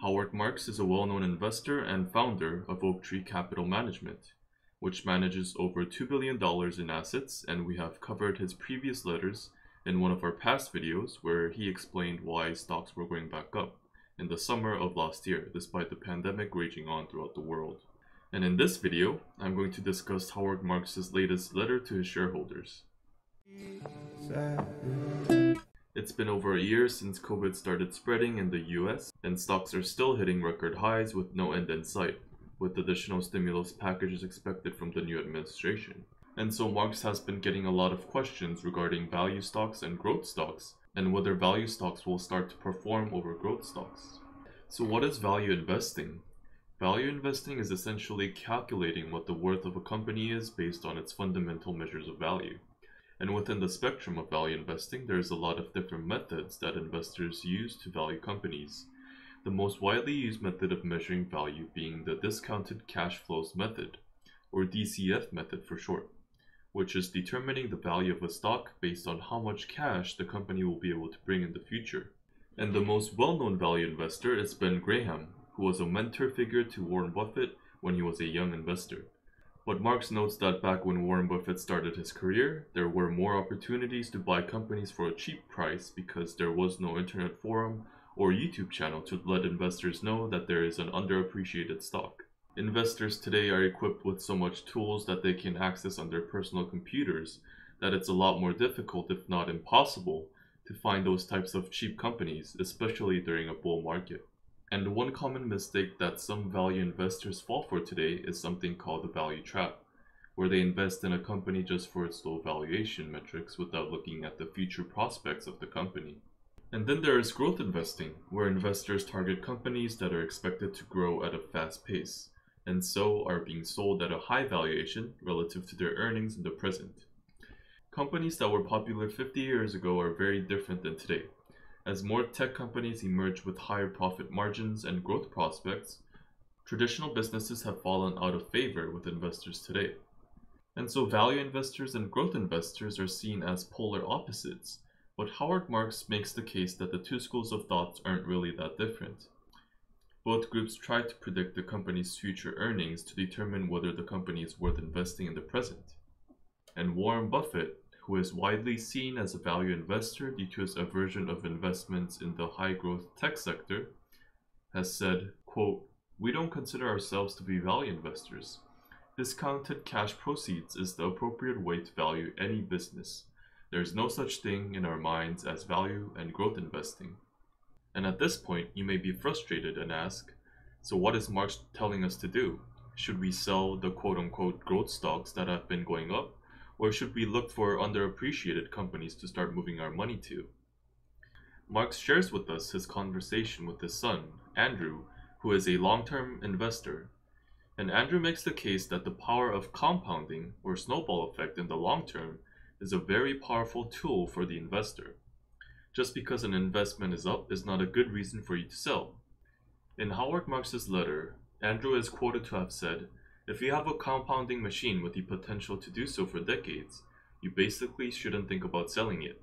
Howard Marks is a well-known investor and founder of Oaktree Capital Management, which manages over $2 billion in assets and we have covered his previous letters in one of our past videos where he explained why stocks were going back up in the summer of last year despite the pandemic raging on throughout the world. And in this video, I'm going to discuss Howard Marks' latest letter to his shareholders. Sad. It's been over a year since COVID started spreading in the US, and stocks are still hitting record highs with no end in sight, with additional stimulus packages expected from the new administration. And so Marx has been getting a lot of questions regarding value stocks and growth stocks, and whether value stocks will start to perform over growth stocks. So what is value investing? Value investing is essentially calculating what the worth of a company is based on its fundamental measures of value. And within the spectrum of value investing, there's a lot of different methods that investors use to value companies. The most widely used method of measuring value being the discounted cash flows method, or DCF method for short, which is determining the value of a stock based on how much cash the company will be able to bring in the future. And the most well known value investor is Ben Graham, who was a mentor figure to Warren Buffett when he was a young investor. But Marx notes that back when Warren Buffett started his career, there were more opportunities to buy companies for a cheap price because there was no internet forum or YouTube channel to let investors know that there is an underappreciated stock. Investors today are equipped with so much tools that they can access on their personal computers that it's a lot more difficult, if not impossible, to find those types of cheap companies, especially during a bull market. And one common mistake that some value investors fall for today is something called the value trap, where they invest in a company just for its low valuation metrics without looking at the future prospects of the company. And then there is growth investing, where investors target companies that are expected to grow at a fast pace, and so are being sold at a high valuation relative to their earnings in the present. Companies that were popular 50 years ago are very different than today, as more tech companies emerge with higher profit margins and growth prospects, traditional businesses have fallen out of favor with investors today. And so value investors and growth investors are seen as polar opposites, but Howard Marks makes the case that the two schools of thought aren't really that different. Both groups try to predict the company's future earnings to determine whether the company is worth investing in the present. And Warren Buffett, who is widely seen as a value investor due to his aversion of investments in the high growth tech sector, has said, quote, We don't consider ourselves to be value investors. Discounted cash proceeds is the appropriate way to value any business. There is no such thing in our minds as value and growth investing. And at this point, you may be frustrated and ask, so what is Marx telling us to do? Should we sell the quote unquote growth stocks that have been going up or should we look for underappreciated companies to start moving our money to? Marx shares with us his conversation with his son, Andrew, who is a long term investor. And Andrew makes the case that the power of compounding, or snowball effect, in the long term is a very powerful tool for the investor. Just because an investment is up is not a good reason for you to sell. In Howard Marx's letter, Andrew is quoted to have said, if you have a compounding machine with the potential to do so for decades, you basically shouldn't think about selling it.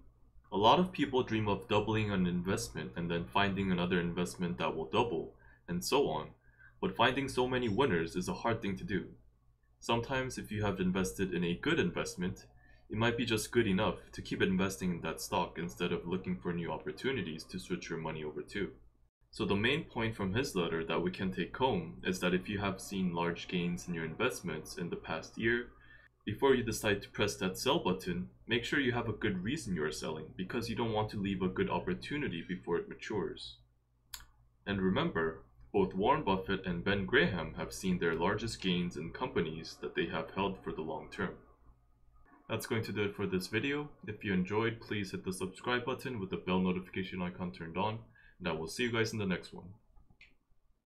A lot of people dream of doubling an investment and then finding another investment that will double, and so on, but finding so many winners is a hard thing to do. Sometimes, if you have invested in a good investment, it might be just good enough to keep investing in that stock instead of looking for new opportunities to switch your money over to. So the main point from his letter that we can take home is that if you have seen large gains in your investments in the past year, before you decide to press that sell button, make sure you have a good reason you are selling because you don't want to leave a good opportunity before it matures. And remember, both Warren Buffett and Ben Graham have seen their largest gains in companies that they have held for the long term. That's going to do it for this video. If you enjoyed, please hit the subscribe button with the bell notification icon turned on now we'll see you guys in the next one.